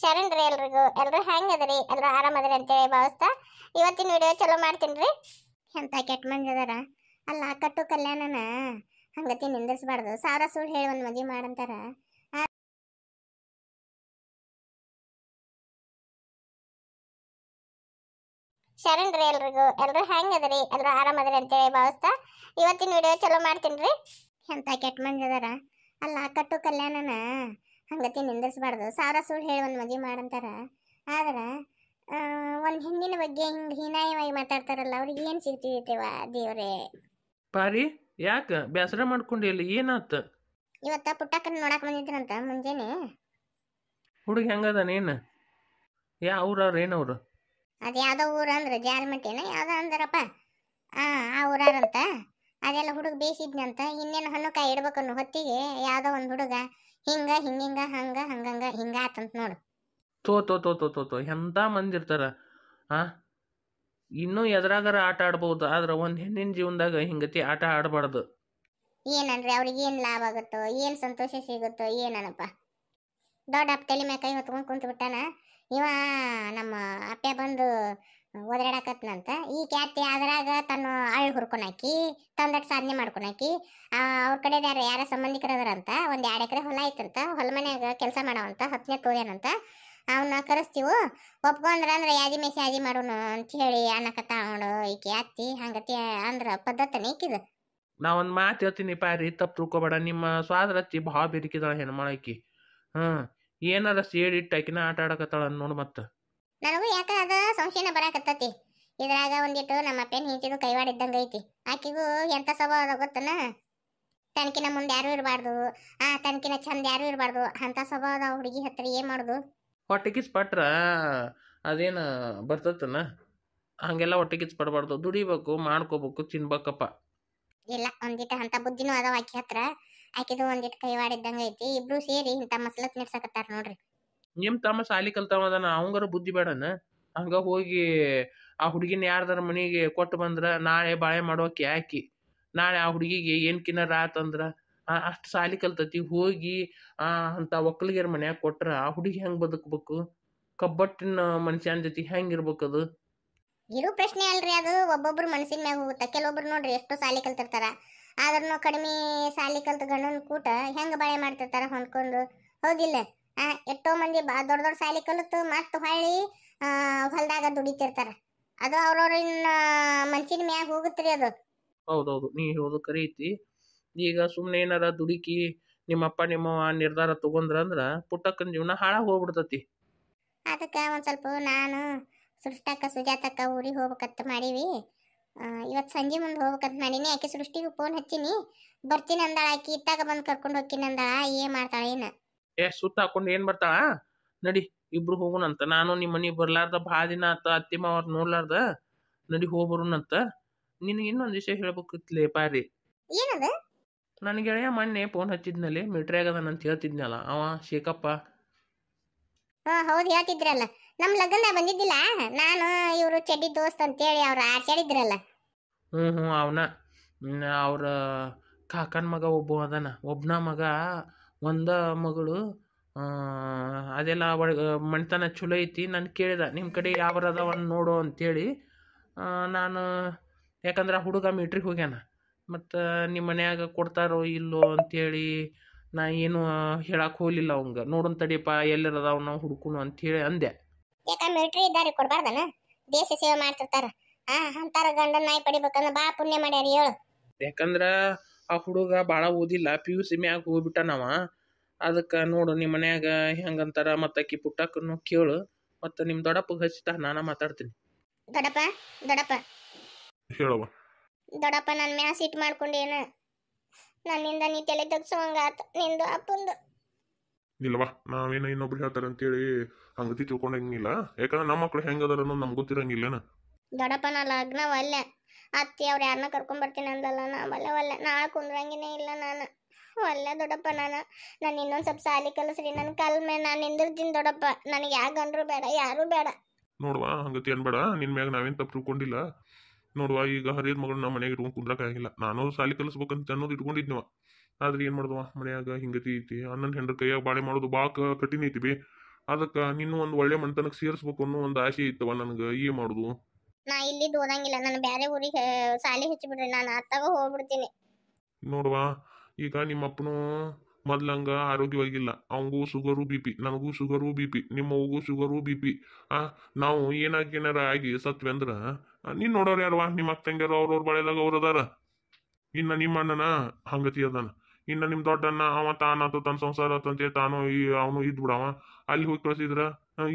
ಶರಣ್ರಿ ಎಲ್ರಿಗೂ ಎಲ್ಲರೂ ಹೆಂಗದ್ರಿ ಎಲ್ಲರೂ ಆರಾಮದ್ರಿ ಅಂತೇಳಿ ಭಾವಿಸ್ತಾ ಇವತ್ತಿನ ವಿಡಿಯೋ ಚಲೋ ಮಾಡ್ತೀನಿ ರೀ ಕೆಟ್ಟ ಮಂದಿ ಅದಾರ ಅಲ್ಲ ಕಟ್ಟು ಕಲ್ಯಾಣನ ಹಂಗತಿ ನಿಂದಿರ್ಸ್ಬಾರ್ದು ಸಾವಿರ ಸುಳ್ಳು ಹೇಳಿ ಒಂದು ಮದುವೆ ಮಾಡಂತಾರ ಶರಣ್ರಿ ಎಲ್ರಿಗೂ ಎಲ್ಲರೂ ಹೆಂಗದ್ರಿ ಎಲ್ಲರೂ ಆರಾಮದ್ರಿ ಅಂತೇಳಿ ಭಾವಿಸ್ತಾ ಇವತ್ತಿನ ವಿಡಿಯೋ ಚಲೋ ಮಾಡ್ತೀನಿ ರೀ ಎಂತ ಕೆಟ್ಟ ಮಂದಿ ಅದಾರ ಅಲ್ಲ ಕಟ್ಟು ಕಲ್ಯಾಣನ ಹಂಗತಿ ನಿಂದಿರ್ಸ್ಬಾರ್ದು ಸಾವಿರ ಸುಳ್ಳು ಹೇಳಿ ಒಂದು ಮದುವೆ ಮಾಡಂತಾರ ಆದ್ರೆ ಒಂದು ಹೆಣ್ಣಿನ ಬಗ್ಗೆ ಹಿಂಗೆ ಹೀನಾಯವಾಗಿ ಮಾತಾಡ್ತಾರಲ್ಲ ಅವ್ರಿಗೆ ಏನು ಸಿಗ್ತಿದ್ದೇವ ದೇವ್ರೇ ಪಾರಿ ಯಾಕ ಬೇಸರ ಮಾಡ್ಕೊಂಡಿಲ್ಲ ಏನಾತ ಇವತ್ತ ಪುಟ್ಟಕ್ಕನ ನೋಡಕ್ ಬಂದಿದ್ರಂತ ಮುಂಜಾನೆ ಹುಡುಗಿ ಏನು ಯಾ ಊರವ್ರು ಅವರು ಅದು ಯಾವುದೋ ಊರು ಅಂದ್ರೆ ಯಾವುದೋ ಹಾಂ ಆ ಊರಾರಂತ ಅದೆಲ್ಲ ಹುಡುಗ ಬೇಸಿದ್ನಂತ ಇನ್ನೇನು ಹಣ್ಣು ಕಾಯಿ ಇಡ್ಬೇಕನ್ನು ಹೊತ್ತಿಗೆ ಯಾವುದೋ ಒಂದು ಹುಡುಗ ಹಿಂಗ ಹಿಂಗಿಂಗ ಹಂಗ ಹಂಗಂಗ ಹಿಂಗ ಆತಂತ ನೋಡು ತೋ ತೋ ತೋ ತೋ ತೋ ತೋ ಎಂಥ ಮಂದಿ ಇರ್ತಾರ ಆ ಇನ್ನೂ ಎದ್ರಾಗಾರ ಆಟ ಆಡ್ಬೋದು ಆದ್ರೆ ಒಂದು ಹೆಣ್ಣಿನ ಜೀವನದಾಗ ಹಿಂಗತಿ ಆಟ ಆಡಬಾರ್ದು ಏನನ್ರಿ ಅವ್ರಿಗೆ ಏನು ಲಾಭ ಆಗುತ್ತೋ ಏನು ಸಂತೋಷ ಸಿಗುತ್ತೋ ಏನನಪ್ಪ ದೊಡ್ಡ ಅಪ್ಪ ತಲೆ ಕೈ ಹೊತ್ಕೊಂಡು ಕುಂತು ಬಿಟ್ಟಾನ ಇವ ನಮ್ಮ ಅಪ್ಪ ಬಂದು ಓದರಾಡಕತ್ನಂತ ಈ ಕ್ಯಾತಿ ಅದ್ರಾಗ ತನ್ನ ಅಳ್ಳು ಹುರ್ಕೊಂಡಾಕಿ ತಂದಟ್ ಸಾಧನೆ ಮಾಡ್ಕೊಂಡಾಕಿ ಅವ್ರ ಕಡೆ ಯಾರು ಯಾರ ಸಂಬಂಧಿಕರದಾರಂತ ಒಂದು ಎರಡು ಎಕರೆ ಹೊಲ ಐತಂತ ಹೊಲ ಮನ್ಯಾಗ ಕೆಲಸ ಮಾಡೋವಂತ ಹತ್ತನೇ ತೋದೇನಂತ ಅವನ್ನ ಕರೆಸ್ತೀವು ಒಪ್ಕೊಂಡ್ರ ಅಂದ್ರೆ ಯಾದಿ ಮೇಸಿ ಯಾದಿ ಮಾಡೋಣ ಅಂತ ಹೇಳಿ ಅನ್ನಕತ್ತ ಅವಳು ಈ ಕ್ಯಾತಿ ಹಂಗತಿ ಅಂದ್ರ ಪದ್ಧತಿನೇ ಈಕಿದ ನಾ ಒಂದು ಮಾತು ಹೇಳ್ತೀನಿ ಪಾರಿ ತಪ್ಪು ತಿಳ್ಕೊಬೇಡ ನಿಮ್ಮ ಸ್ವಾದರತ್ತಿ ಭಾಳ ಬಿರಿಕಿದಾಳ ಹೆಣ್ಮಳಕಿ ಹ್ಮ್ ಏನಾರ ಸೇಡಿಟ್ಟಾಕಿನ ಆಟ ಆಡಕತ್ತಾಳ ನೋಡು ಮತ್ತೆ ನನಗೂ ಯಾಕ ಅದ ಸೋಂಕಿನ ಬರಾಕತ್ತತಿ ಇದ್ರಾಗ ಒಂದಿಟ್ಟು ನಮ್ಮ ಅಪ್ಪನ ಹಿಂತಿದು ಕೈವಾಡ ಇದ್ದಂಗ ಐತಿ ಆಕಿಗೂ ಎಂತ ಸ್ವಭಾವ ಗೊತ್ತನ ತನಕಿನ ಮುಂದೆ ಯಾರು ಇರಬಾರ್ದು ಆ ತನಕಿನ ಚಂದ ಯಾರು ಇರಬಾರ್ದು ಅಂತ ಸ್ವಭಾವದ ಹುಡುಗಿ ಹತ್ರ ಏನ್ ಮಾಡುದು ಹೊಟ್ಟೆಗಿಸ್ ಪಟ್ರ ಅದೇನ ಬರ್ತತ್ತನ ಹಂಗೆಲ್ಲ ಹೊಟ್ಟೆಗಿಸ್ ಪಡಬಾರ್ದು ದುಡಿಬೇಕು ಮಾಡ್ಕೋಬೇಕು ತಿನ್ಬೇಕಪ್ಪ ಇಲ್ಲ ಒಂದಿಟ್ಟು ಅಂತ ಬುದ್ಧಿನೂ ಅದಾವ ಆಕಿ ಹತ್ರ ಆಕಿದು ಒಂದಿಟ್ಟು ಕೈವಾಡ ಇದ್ದಂಗ ಐತಿ ಇಬ್ರು ಸೇರಿ ಇಂಥ ಮಸಲತ್ ನಿರ್ಸಕತ್ತಾರ ನೋಡ್ರಿ ನಿಮ್ ತಮ್ಮ ಸಾಲಿ ಕಲ್ತಾವ ಅದಾನ ಅವಂಗಾರ ಬುದ್ಧಿ ಬೇಡನ ಹಂಗ ಹೋಗಿ ಆ ಹುಡುಗಿನ ಯಾರ್ದಾರ ಮನೆಗೆ ಕೊಟ್ಟು ಬಂದ್ರೆ ನಾಳೆ ಬಾಳೆ ಮಾಡೋಕೆ ಯಾಕೆ ನಾಳೆ ಆ ಹುಡುಗಿಗೆ ಏನು ಕಿನ್ನರ ಆತಂದ್ರೆ ಅಷ್ಟು ಸಾಲಿ ಕಲ್ತತಿ ಹೋಗಿ ಅಂಥ ಒಕ್ಕಲಿಗರ ಮನ್ಯಾಗ ಕೊಟ್ರೆ ಆ ಹುಡುಗಿ ಹೆಂಗೆ ಬದುಕಬೇಕು ಕಬ್ಬಟ್ಟಿನ ಮನುಷ್ಯನ ಜೊತೆ ಹೆಂಗೆ ಇರ್ಬೇಕು ಅದು ಇರೋ ಪ್ರಶ್ನೆ ಅಲ್ರಿ ಅದು ಒಬ್ಬೊಬ್ರು ಮನಸ್ಸಿನ ಮ್ಯಾಗ ಹೋಗುತ್ತೆ ಕೆಲವೊಬ್ರು ನೋಡ್ರಿ ಎಷ್ಟೋ ಸಾಲಿ ಕಲ್ತಿರ್ತಾರ ಆದ್ರೂ ಕಡಿಮೆ ಸಾಲಿ ಕಲ್ತ ಗಂಡನ ಕೂಟ ಹೆಂಗೆ ಬಾಳೆ ಮಾಡ್ತಿರ್ತಾರ ಹೊಂದ್ಕೊಂಡು ಹೋಗಿಲ್ಲ ಎಷ್ಟೋ ಮಂದಿ ದೊಡ್ಡ ದೊಡ್ಡ ಸಾಲಿ ಕಲಿತು ಮತ್ತು ಹೊಳ್ಳಿ ಹೊಲದಾಗ ದುಡಿತಿರ್ತಾರ ಅದು ಅವ್ರವ್ರಿನ ಮನ್ಸಿನ ಮ್ಯಾಗ ಹೋಗುತ್ತ್ರಿ ಅದು ಹೌದೌದು ನೀ ಹೇಳೋದು ಕರೀತಿ ಈಗ ಸುಮ್ಮನೆ ಏನಾರ ದುಡುಕಿ ನಿಮ್ಮಪ್ಪ ನಿಮ್ಮವ್ವ ನಿರ್ಧಾರ ತಗೊಂಡ್ರ ಅಂದ್ರ ಪುಟ್ಟಕ್ಕನ ಜೀವನ ಹಾಳಾಗಿ ಹೋಗ್ಬಿಡ್ತತಿ ಅದಕ್ಕೆ ಒಂದು ಸ್ವಲ್ಪ ನಾನು ಸೃಷ್ಟಕ್ಕ ಸುಜಾತಕ್ಕ ಊರಿಗೆ ಹೋಗ್ಬೇಕಂತ ಮಾಡೀವಿ ಇವತ್ತು ಸಂಜೆ ಮುಂದೆ ಹೋಗ್ಬೇಕಂತ ಮಾಡೀನಿ ಆಕೆ ಸೃಷ್ಟಿಗೂ ಫೋನ್ ಹಚ್ಚೀನಿ ಬರ್ತೀನಿ ಅಂದಾಳ ಆಕೆ ಇತ್ತಾಗ ಬಂದು ಕರ್ಕೊಂಡು ಹೋಗ್ತೀನಿ ಅಂದಾಳ ಏನು ಮಾಡ್ತಾಳೆ ಏನು ಏ ಸುತ್ತ ಹಾಕೊಂಡು ಏನು ಬರ್ತಾಳ ನಡಿ ಇಬ್ರು ಹೋಗುಣಂತ ನಾನು ನಿಮ್ಮ ಮನೆಗೆ ಬರ್ಲಾರ್ದ ಭಾಳ ದಿನ ಆತ ಅತ್ತೆ ಮಾವ ನೋಡ್ಲಾರ್ದ ನಡಿ ಹೋಗಿ ನಿನಗೆ ಇನ್ನೊಂದು ವಿಷಯ ಹೇಳ್ಬೇಕಿತ್ಲೇ ಪಾರಿ ಏನದ ನನ್ನ ಗೆಳೆಯ ಮೊನ್ನೆ ಫೋನ್ ಹಚ್ಚಿದ್ನಲ್ಲಿ ಮಿಲ್ಟ್ರಿಯಾಗದ ಅಂತ ಹೇಳ್ತಿದ್ನಲ್ಲ ಅವ ಶೇಖಪ್ಪ ಹೌದು ಹೇಳ್ತಿದ್ರಲ್ಲ ನಮ್ಮ ಲಗ್ನ ಬಂದಿದ್ದಿಲ್ಲ ನಾನು ಇವರು ಚಡ್ಡಿ ದೋಸ್ತ್ ಅಂತೇಳಿ ಅವ್ರು ಆಡ್ಸಾಡಿದ್ರಲ್ಲ ಹ್ಞೂ ಹ್ಞೂ ಅವನ ಅವ್ರ ಕಾಕನ ಮಗ ಒಬ್ಬ ಅದಾನ ಒಬ್ಬನ ಮಗ ಒಂದ ಮಗಳು ಅದೆಲ್ಲ ಮಣ್ತನ ಚಲೋ ಐತಿ ನಾನು ಕೇಳಿದೆ ನಿಮ್ಮ ಕಡೆ ಯಾವ ಅದಾವನ್ನ ನೋಡು ಹೇಳಿ ನಾನು ಯಾಕಂದ್ರೆ ಹುಡುಗ ಮೀಟ್ರಿಗೆ ಹೋಗ್ಯಾನ ಮತ್ತು ನಿಮ್ಮ ಮನ್ಯಾಗ ಕೊಡ್ತಾರೋ ಇಲ್ಲೋ ಅಂತೇಳಿ ನಾ ಏನು ಹೇಳಕ್ಕೆ ಹೋಗಲಿಲ್ಲ ಅವಂಗ ನೋಡೋನ್ ತಡಿಯಪ್ಪ ಎಲ್ಲಿರದಾವ ನಾವು ಹುಡುಕುನು ಹೇಳಿ ಅಂದೆ ಯಾಕಂದ್ರೆ ಮಿಲಿಟರಿ ದೇಶ ಸೇವೆ ಮಾಡ್ತಿರ್ತಾರ ಗಂಡನ ಪುಣ್ಯ ಮಾಡ್ಯಾರ ಹೇಳು ಯಾಕಂದ್ರೆ ಆ ಹುಡುಗ ಭಾಳ ಓದಿಲ್ಲ ಪಿ ಯು ಸಿ ಮ್ಯಾಗ ಹೋಗ್ಬಿಟ್ಟ ಅದಕ್ಕೆ ನೋಡು ನಿಮ್ಮ ಮನ್ಯಾಗ ಹೆಂಗಂತಾರ ಮತ್ತೆ ಅಕ್ಕಿ ಪುಟ್ಟಕ್ಕೂ ಕೇಳು ಮತ್ತು ನಿಮ್ಮ ದೊಡ್ಡಪ್ಪಗೆ ಹಚ್ಚಿತ ನಾನು ಮಾತಾಡ್ತೀನಿ ದೊಡ್ಡಪ್ಪ ದೊಡ್ಡಪ್ಪ ಹೇಳವ್ವ ದೊಡ್ಡಪ್ಪ ನನ್ನ ಮ್ಯಾ ಸಿಟ್ ಮಾಡ್ಕೊಂಡೇನ ನನ್ನಿಂದ ನೀ ತಲೆ ತಗ್ಸೋಂಗಾತ ನಿಂದು ಅಪ್ಪಂದು ಇಲ್ಲವಾ ನಾವೇನು ಇನ್ನೊಬ್ರು ಹೇಳ್ತಾರೆ ಅಂತೇಳಿ ಹಂಗತಿ ತಿಳ್ಕೊಂಡಂಗಿಲ್ಲ ಯಾಕಂದ್ರೆ ನಮ್ಮ ಮಕ್ಳು ಹೆಂಗದಾರ ಅನ್ನೋದು ನಮ್ಗೆ ಗೊತ್ತಿರಂಗಿಲ್ಲನ ದೊಡ್ಡಪ್ಪ ನಾ ಲಗ್ನ ಒಲ್ಲೆ ಅತ್ತಿ ಅವ್ರು ಯಾರನ್ನ ಕರ್ಕೊಂಡ್ ಬರ್ತೀನಿ ಅಂದಲ್ಲ ನಾ ಬಲ್ಲೆ ಒಲ್ಲೆ ನಾಳೆ ಕುಂದ್ರಂಗಿನೇ ಇಲ್ಲ ನಾನು ಒಳ್ಳೆ ದೊಡ್ಡಪ್ಪ ನಾನು ನಾನು ಇನ್ನೊಂದು ಸ್ವಲ್ಪ ಸಾಲಿ ಕಲಿಸ್ರಿ ನನ್ನ ಕಾಲ ಮೇಲೆ ನಾನು ನಿಂದಿರ್ತೀನಿ ದೊಡ್ಡಪ್ಪ ನನಗೆ ಯಾವ ಗಂಡ್ರು ಬೇಡ ಯಾರೂ ಬೇಡ ನೋಡುವ ಹಂಗತಿ ಬೇಡ ನಿನ್ ಮ್ಯಾಗ ನಾವೇನ್ ತಪ್ಪು ತಿಳ್ಕೊಂಡಿಲ್ಲ ನೋಡುವ ಈಗ ಹರಿಯದ ಮಗಳು ನಮ್ಮ ಮನೆಗೆ ಇಟ್ಕೊಂಡು ಕುಂದ್ರಕ್ ಆಗಿಲ್ಲ ನಾನು ಸಾಲಿ ಕಲಿಸ್ಬೇಕಂತ ಅನ್ನೋದು ಇಟ್ಕೊಂಡಿದ್ನವ ಆದ್ರೆ ಏನ್ ಮಾಡ್ದವ ಮನ್ಯಾಗ ಹಿಂಗತಿ ಐತಿ ಅಣ್ಣನ ಹೆಂಡ್ರ ಕೈಯಾಗ ಬಾಳೆ ಮಾಡೋದು ಭಾಳ ಕಠಿಣ ಐತಿ ಬಿ ಅದಕ್ಕೆ ನಿನ್ನ ಒಂದು ಒಳ್ಳೆ ಮನೆತನಕ್ಕೆ ಸೇರಿಸ್ಬೇಕು ಅನ್ನೋ ಒಂದು ಆಸೆ ಇತ್ತವ ನನಗೆ ಏ ಮಾಡೋದು ನಾ ಇಲ್ಲಿ ಓದಂಗಿಲ್ಲ ನಾನು ಬೇರೆ ಊರಿಗೆ ಸಾಲಿ ಹಚ್ಚಿಬಿಡ್ರಿ ನಾನು ಅತ್ತಾಗ ಹೋಗ್ಬಿಡ್ತೀನಿ ನೋಡುವ ಈಗ ನಿಮ್ಮಪ್ಪನೂ ಮೊದ್ಲಂಗ ಆರೋಗ್ಯವಾಗಿಲ್ಲ ಅವಂಗೂ ಶುಗರು ಬಿ ಪಿ ನನಗೂ ಶುಗರು ಬಿ ಪಿ ಅವಗೂ ಶುಗರು ಬಿ ಪಿ ಆ ನಾವು ಏನಾಗಿ ಏನಾರ ಆಗಿ ಸತ್ವೆ ನಿನ್ನ ನೀನ್ ನೋಡೋರು ಯಾರವಾ ನಿಮ್ಮ ಅಕ್ಕ ಅವ್ರವ್ರ ಬಳೆದಾಗ ಅವ್ರು ಅದಾರ ಇನ್ನ ನಿಮ್ಮ ಅಣ್ಣನ ಹಂಗತಿ ಅದಾನ ಇನ್ನ ನಿಮ್ಮ ದೊಡ್ಡಣ್ಣ ಅವ ತಾನಾತು ತನ್ನ ಸಂಸಾರ ಅಂತೇಳಿ ತಾನು ಈ ಅವನು ಇದ್ಬಿಡವ ಅಲ್ಲಿ ಹೋಗಿ ಕಳಿಸಿದ್ರ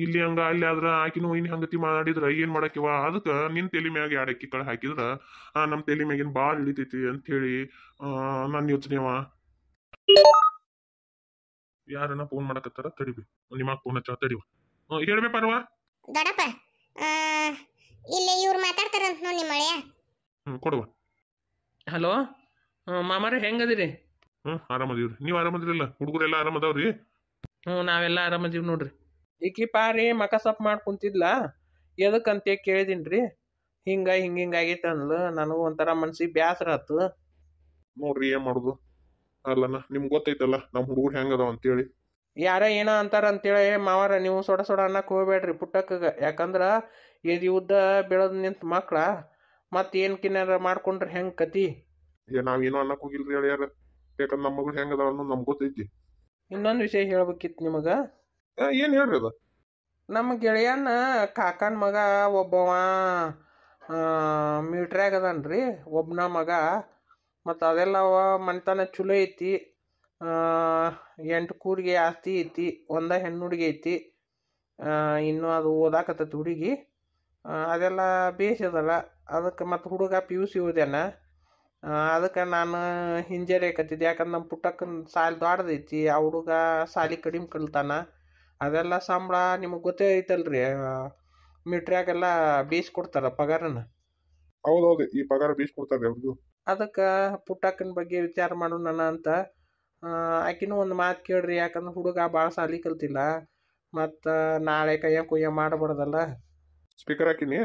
ಇಲ್ಲಿ ಹಂಗ ಅಲ್ಲಿ ಆದ್ರ ಆಕಿನೂ ಇನ್ ಹಂಗತಿ ಮಾಡಿದ್ರ ಏನ್ ಮಾಡಕ್ಕಿವ ಅದಕ್ಕೆ ನಿನ್ ತಲೆ ಮ್ಯಾಗ ಎರಡು ಅಕ್ಕಿ ಕಾಳು ಹಾಕಿದ್ರ ನಮ್ಮ ತಲೆ ಮ್ಯಾಗಿನ ಭಾಳ ಹಿಡಿತೈತಿ ಅಂತ ಹೇಳಿ ನನ್ನ ಯೋಚನೆವ ಯಾರನ್ನ ಫೋನ್ ಮಾಡಕತ್ತಾರ ತಡಿಬಿ ನಿಮಗೆ ಫೋನ್ ಹಚ್ಚ ತಡಿವ ಹೇಳ್ಬೇ ಪರ್ವ ದೊಡಪ್ಪ ಇಲ್ಲಿ ಇವ್ರು ಮಾತಾಡ್ತಾರಂತ ನೋಡಿ ನಿಮ್ಮ ಮಳೆಯ ಹ್ಞೂ ಕೊಡುವ ಹಲೋ ಮಾಮಾರ ಹೆಂಗದಿರಿ ಹ್ಞೂ ಆರಾಮದೀವ್ರಿ ನೀವು ಆರಾಮದಿರಲ್ಲ ಹುಡುಗರೆಲ್ಲ ಆರಾಮದವ್ರಿ ಹ್ಞೂ ನಾವೆಲ್ಲ ಆರಾಮದೀವಿ ನೋಡ್ರಿ ಈಕಿ ಪಾರಿ ಮಕ ಮಾಡಿ ಕುಂತಿದ್ಲ ಎದಕ್ಕಂತ ಕೇಳಿದೀನಿ ರೀ ಹಿಂಗೆ ಹಿಂಗೆ ಹಿಂಗಾಗೈತೆ ಅಂದ್ಲು ನನಗೂ ಒಂಥರ ಮನ್ಸಿಗೆ ಬ್ಯಾಸರ ಆತು ನೋಡ್ರಿ ಏನ್ ಮಾಡುದು ಅಲ್ಲನ ನಿಮ್ಗೆ ಗೊತ್ತೈತಲ್ಲ ನಮ್ಮ ಹುಡುಗರು ಹೆಂಗದಾವ ಅಂತೇಳಿ ಯಾರ ಏನೋ ಅಂತಾರ ಅಂತೇಳಿ ಮಾವಾರ ನೀವು ಸೊಡ ಸೊಡ ಅನ್ನಕ್ಕೆ ಹೋಗ್ಬೇಡ್ರಿ ಪುಟ್ಟಕ್ಕಗ ಯಾಕಂದ್ರೆ ಎದಿ ಉದ್ದ ಬೆಳೆದು ನಿಂತ ಮಕ್ಳ ಮತ್ತೆ ಏನು ಕಿನ್ನರ ಮಾಡ್ಕೊಂಡ್ರೆ ಹೆಂಗ್ ಕತಿ ಏ ನಾವೇನೋ ಅನ್ನಕ್ ಹೋಗಿಲ್ರಿ ಹೇಳ್ಯಾರ ಯಾಕಂದ್ರೆ ನಮ್ಮ ಮಗಳು ಹೆಂಗದ ಅನ್ನೋದು ನಮ್ಗೆ ಗೊತ್ತೈತಿ ಇನ್ನೊಂದು ವಿಷಯ ಹೇಳ್ಬೇಕಿತ್ತು ನಿಮಗೆ ಏನ್ ಹೇಳ್ರಿ ಅದು ನಮ್ಮ ಗೆಳೆಯನ ಕಾಕನ ಮಗ ಒಬ್ಬವ ಮಿಲ್ಟ್ರ್ಯಾಗ ರೀ ಒಬ್ಬನ ಮಗ ಮತ್ತು ಅದೆಲ್ಲ ಅವ ಮನೆತನ ಚಲೋ ಐತಿ ಎಂಟು ಕೂರಿಗೆ ಆಸ್ತಿ ಐತಿ ಒಂದ ಹುಡುಗಿ ಐತಿ ಇನ್ನು ಅದು ಓದಾಕತ್ತೈತಿ ಹುಡುಗಿ ಅದೆಲ್ಲ ಬೇಸದಲ್ಲ ಅದಕ್ಕೆ ಮತ್ತು ಹುಡುಗ ಪಿ ಯು ಸಿ ಓದ್ಯಾನ ಅದಕ್ಕೆ ನಾನು ಹಿಂಜರಿಯಾಕತ್ತಿದ್ದೆ ಯಾಕಂದ್ರೆ ನಮ್ಮ ಪುಟ್ಟಕ್ಕನ ಸಾಲಿ ದೊಡ್ಡದೈತಿ ಆ ಹುಡುಗ ಸಾಲಿ ಕಡಿಮೆ ಕಲ್ತಾನ ಅದೆಲ್ಲ ಸಂಬಳ ನಿಮಗೆ ಗೊತ್ತೇ ಐತಲ್ರಿ ಬೀಸ್ ಬೀಸ್ಕೊಡ್ತಾರ ಪಗಾರನ ಹೌದು ಈ ಪಗಾರ ಬೀಸ್ಕೊಡ್ತಾರೆ ಅವ್ರಿಗೂ ಅದಕ್ಕೆ ಪುಟ್ಟಕ್ಕನ ಬಗ್ಗೆ ವಿಚಾರ ಮಾಡೋಣ ಅಂತ ಆಕಿನೂ ಒಂದು ಮಾತು ಕೇಳ್ರಿ ಯಾಕಂದ್ರೆ ಹುಡುಗ ಭಾಳ ಸಾಲಿ ಕಲ್ತಿಲ್ಲ ಮತ್ತು ನಾಳೆ ಕೈಯ ಕುಯ್ಯ ಮಾಡಬಾರ್ದಲ್ಲ ಸ್ಪೀಕರ್ ಹಾಕಿನಿ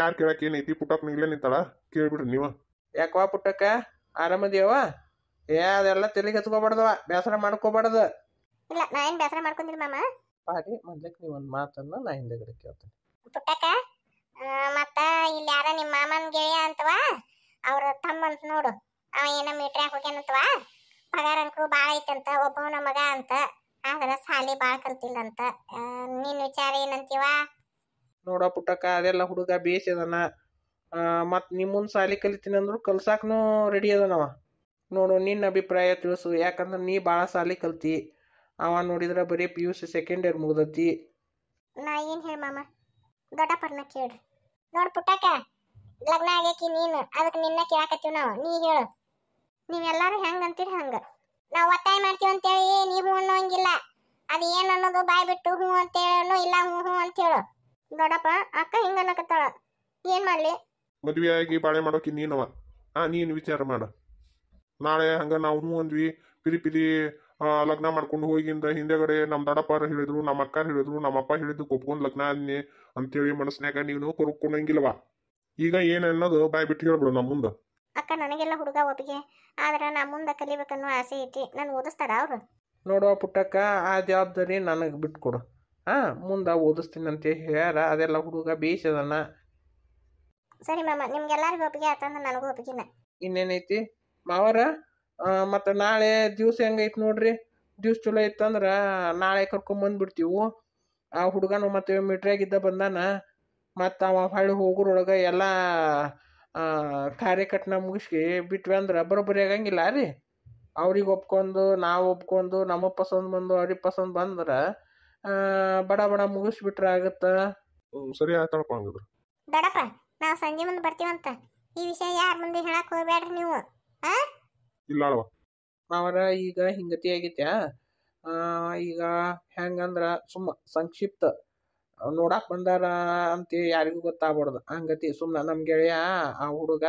ಯಾರು ಕೇಳಕ್ ಏನೈತಿ ಪುಟ್ಟಕ್ಕ ನೀಲೇ ನಿಂತಾಳ ಕೇಳ್ಬಿಡ್ರಿ ನೀವು ಯಾಕವಾ ಪುಟ್ಟಕ್ಕ ಆರಾಮದೇವಾ ಏ ಅದೆಲ್ಲ ತಲೆಗೆ ಹಚ್ಕೋಬಾರ್ದವ ಬೇಸರ ಮಾಡ್ಕೋಬಾರ್ದು ಇಲ್ಲ ನಾ ಏನು ಬೇಸರ ಮಾಡ್ಕೊಂಡಿಲ್ಲ ಮಾಮ ಪಾಡಿ ಮೊದ್ಲಕ್ಕೆ ನೀವು ಒಂದು ಮಾತನ್ನ ನಾ ಹಿಂದೆಗಡೆ ಕೇಳ್ತೇನೆ ಪುಟ್ಟಕ್ಕ ಮತ್ತ ಇಲ್ಲಿ ಯಾರ ನಿಮ್ಮ ಮಾಮನ ಗೆಳೆಯ ಅಂತವಾ ಅವ್ರ ತಮ್ಮ ಅಂತ ನೋಡು ಅವ ಏನ ಹೋಗ್ಯಾನ ಅಂತವಾ ಪಗಾರ ಅಂಕರು ಭಾಳ ಐತಂತ ಒಬ್ಬವನ ಮಗ ಅಂತ ಆದ್ರೆ ಸಾಲಿ ಭಾಳ ಅಂತ ನಿನ್ನ ವಿಚಾರ ಏನಂತೀವ ನೋಡ ಪುಟ್ಟಕ್ಕ ಅದೆಲ್ಲ ಹುಡುಗ ಬೇಸ್ ಅದನ ಮತ್ತು ಸಾಲಿ ಕಲಿತೀನಿ ಅಂದ್ರು ಕಲ್ಸಾಕ್ನು ರೆಡಿ ಅದನವ ನೋಡು ನಿನ್ನ ಅಭಿಪ್ರಾಯ ತಿಳಿಸು ಯಾಕಂದ್ರೆ ನೀ ಬಾಳ ಸಾಲಿ ಕಲ್ತಿ ಅವ ನೋಡಿದ್ರೆ ಬರೀ P U C second year ಮುಗ್ದತಿ ನಾ ಏನು ಹೇಳ ಮಾಮ ಪರ್ನ ಕೇಳ್ರಿ ನೋಡ್ ಪುಟ್ಟಕ್ಕ ಲಗ್ನ ಆಗೈತಿ ನೀನು ಅದಕ್ಕೆ ನಿನ್ನ ಕೇಳಾಕತ್ತೀವಿ ನಾವು ನೀ ಹೇಳು ನೀವೆಲ್ಲರೂ ಹೆಂಗೆ ಅಂತೀರಿ ಹಂಗ ನಾವು ಒತ್ತಾಯ ಮಾಡ್ತೀವಿ ಅಂತೇಳಿ ನೀವು ಅನ್ನೋಂಗಿಲ್ಲ ಅದು ಏನು ಅನ್ನೋದು ಬಾಯ್ ಬಿಟ್ಟು ಹ್ಞೂ ಅಂತ ಹೇಳೋನು ಇಲ್ಲ ಹ್ಞೂ ಹ್ಞೂ ಹೇಳು ದೊಡ್ಡಪ್ಪ ಅಕ್ಕ ಹಿಂಗೆ ಅನ್ನಕತ್ತಾಳ ಏನು ಮಾಡಲಿ ಆಗಿ ಬಾಳೆ ಮಾಡೋಕೆ ನೀನವ ಆ ನೀನು ವಿಚಾರ ಮಾಡ ನಾಳೆ ಹಂಗ ನಾವು ಹ್ಞೂ ಅಂದ್ವಿ ಪಿರಿ ಪಿರಿ ಲಗ್ನ ಮಾಡ್ಕೊಂಡು ಹೋಗಿಂದ ಹಿಂದೆಗಡೆ ನಮ್ಮ ದೊಡ್ಡಪ್ಪಾರ ಹೇಳಿದ್ರು ನಮ್ಮ ಅಕ್ಕಾರ ಹೇಳಿದ್ರು ನಮ್ಮ ಅಪ್ಪ ಹೇಳಿದ್ದು ಒಪ್ಕೊಂಡು ಲಗ್ನ ಆದ್ನಿ ಅಂತೇಳಿ ಮನಸ್ನಾಗ ನೀನು ಕೊರ್ಕೊಂಡಂಗಿಲ್ವ ಈಗ ಏನ್ ಅನ್ನೋದು ಬಾಯ್ ಬಿಟ್ಟು ಹೇಳ್ಬಿಡು ನಮ್ಮ ಮುಂದೆ ಅಕ್ಕ ನನಗೆಲ್ಲ ಹುಡುಗ ಒಪ್ಪಿಗೆ ಆದ್ರೆ ನಾ ಮುಂದೆ ಕಲಿಬೇಕನ್ನೋ ಆಸೆ ಐತಿ ನಾನು ಓದಿಸ್ತಾರ ಅವ್ರು ನೋಡುವ ಪುಟ್ಟಕ್ಕ ಆ ಜವಾಬ್ದಾರಿ ನನಗೆ ಬಿಟ್ಕೊಡು ಹಾಂ ಮುಂದೆ ಓದಿಸ್ತೀನಿ ಅಂತ ಹೇಳ ಅದೆಲ್ಲ ಹುಡುಗ ಬೇಸದನ ಸರಿ ಮಾಮ ನಿಮ್ಗೆಲ್ಲಾರಿಗೂ ಒಪ್ಪಿಗೆ ಆತಂದ್ರೆ ನನಗೂ ಒಪ್ಪಿಗೆನ ಇನ್ನೇನೈತಿ ಮಾವರ ಮತ್ತು ನಾಳೆ ದಿವ್ಸ ಹೆಂಗೈತೆ ನೋಡ್ರಿ ದಿವ್ಸ ಚಲೋ ಇತ್ತಂದ್ರೆ ನಾಳೆ ಕರ್ಕೊಂಬಂದ್ಬಿಡ್ತೀವಿ ಆ ಹುಡುಗನು ಮತ್ತೆ ಮಿಟ್ರಿಯಾಗಿದ್ದ ಬಂದಾನ ಮತ್ತು ಅವ ಹೊಳ್ಳಿ ಹೋಗೋರೊಳಗೆ ಎಲ್ಲ ಕಾರ್ಯಕರ್ತನ ಮುಗಿಸಿ ಬಿಟ್ವಿ ಅಂದ್ರೆ ಬರೋಬ್ಬರಿ ಆಗಂಗಿಲ್ಲ ರೀ ಅವ್ರಿಗೆ ಒಪ್ಕೊಂಡು ನಾವು ಒಪ್ಕೊಂಡು ನಮಗೆ ಪಸಂದ್ ಬಂದು ಅವ್ರಿಗೆ ಪಸಂದ್ ಬಂದ್ರೆ ಬಡ ಬಡ ಮುಗಿಸ್ಬಿಟ್ರೆ ಆಗುತ್ತೆ ಸರಿ ಆಯ್ತು ಬೇಡಪ್ಪ ನಾವು ಸಂಜೆ ಮುಂದೆ ಬರ್ತೀವಂತ ಈ ವಿಷಯ ಯಾರ ಮುಂದೆ ಹೇಳಕ್ ಹೋಗ್ಬೇಡ್ರಿ ನೀವು ಹಾಂ ಅಲ್ವಾ ಅವರ ಈಗ ಹಿಂಗತಿ ಆಗೈತೆ ಈಗ ಹೆಂಗಂದ್ರೆ ಸುಮ್ಮ ಸಂಕ್ಷಿಪ್ತ ನೋಡಕ್ ಬಂದಾರ ಅಂತ ಯಾರಿಗೂ ಗೊತ್ತಾಗ್ಬಾರ್ದು ಹಂಗತಿ ಸುಮ್ಮನೆ ನಮ್ಮ ಗೆಳೆಯ ಆ ಹುಡುಗ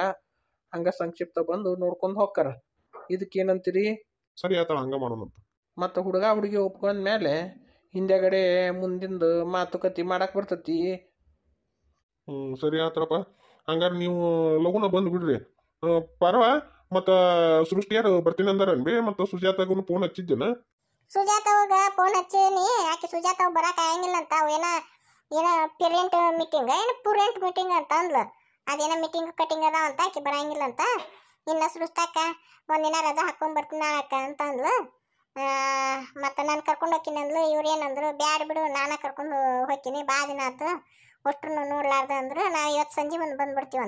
ಹಂಗ ಸಂಕ್ಷಿಪ್ತ ಬಂದು ನೋಡ್ಕೊಂಡು ಹೋಗ್ತಾರ ಏನಂತೀರಿ ಸರಿ ಆತಳ ಹಂಗ ಮಾಡೋದು ಮತ್ತು ಹುಡುಗ ಹುಡುಗಿ ಒಪ್ಕೊಂಡ ಮೇಲೆ ಹಿಂದೆಗಡೆ ಮುಂದಿಂದ ಮಾತುಕತೆ ಮಾಡಕ್ ಬರ್ತತಿ ಹ್ಞೂ ಸರಿ ಆತರಪ್ಪ ಹಂಗಾರೆ ನೀವು ಲಗುನ ಬಂದು ಬಿಡ್ರಿ ಪರವಾ ಮತ್ತ ಯಾರು ಬರ್ತೀನಿ ಅಂದಾರನ್ಬಿ ಮತ್ತ ಸುಜಾತಾಗೂ ಫೋನ್ ಹಚ್ಚಿದ್ದೇನ ಸುಜಾತ ಅವಾಗ ಫೋನ್ ಹಚ್ಚೀನಿ ಆಕೆ ಸುಜಾತ ಅವ್ ಆಗಿಲ್ಲ ಅಂತ ಅವ್ ಏನ ಏನ ಪೇರೆಂಟ್ ಮೀಟಿಂಗ್ ಏನ ಪೂರೆಂಟ್ ಮೀಟಿಂಗ್ ಅಂತ ಅಂದ್ಲು ಅದೇನ ಮೀಟಿಂಗ್ ಕಟಿಂಗ್ ಅದ ಅಂತ ಆಕೆ ಬರಂಗಿಲ್ಲ ಅಂತ ಇನ್ನ ಸೃಷ್ಟಾಕ ಒಂದಿನ ರಜಾ ಹಾಕೊಂಡ್ ಬರ್ತೀನಿ ಅಕ್ಕ ಅಂತ ಅಂದ್ಲು ಮತ್ತೆ ನಾನು ಕರ್ಕೊಂಡು ಹೋಗ್ತೀನಿ ಅಂದ್ಲು ಇವ್ರು ಏನಂದ್ರು ಬ್ಯಾಡ ಬಿಡು ನಾನು ಕರ್ಕೊಂಡು ಹೋಕಿನಿ ಬಾ ದಿನ ಆತು ಅಷ್ಟ್ರು ನೋಡ್ಲಾರ್ದ ಅಂದ್ರೆ ನಾ ಇವತ್ತು ಸಂಜೆ ಮುಂದೆ ಬಂದ್ಬಿಡ್ತೀವಿ